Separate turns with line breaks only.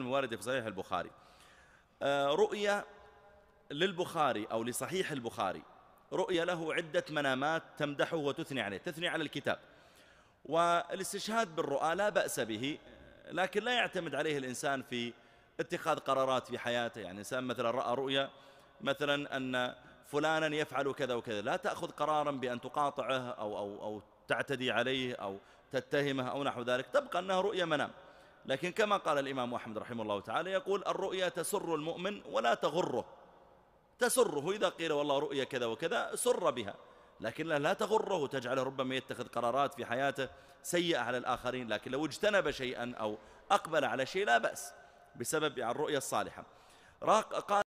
وسلم الواردة في صحيح البخاري آه، رؤية للبخاري أو لصحيح البخاري رؤية له عدة منامات تمدحه وتثني عليه تثني على الكتاب والاستشهاد بالرؤى لا بأس به لكن لا يعتمد عليه الإنسان في اتخاذ قرارات في حياته يعني إنسان مثلا رأى رؤية مثلا أن فلانا يفعل كذا وكذا لا تأخذ قرارا بأن تقاطعه أو, أو, أو تعتدي عليه أو تتهمه أو نحو ذلك تبقى أنها رؤية منام لكن كما قال الإمام أحمد رحمه الله تعالى يقول الرؤيا تسر المؤمن ولا تغره تسره إذا قيل والله رؤيا كذا وكذا سر بها لكن لا تغره تجعله ربما يتخذ قرارات في حياته سيئة على الآخرين لكن لو اجتنب شيئا أو أقبل على شيء لا بأس بسبب الرؤيا الصالحة قال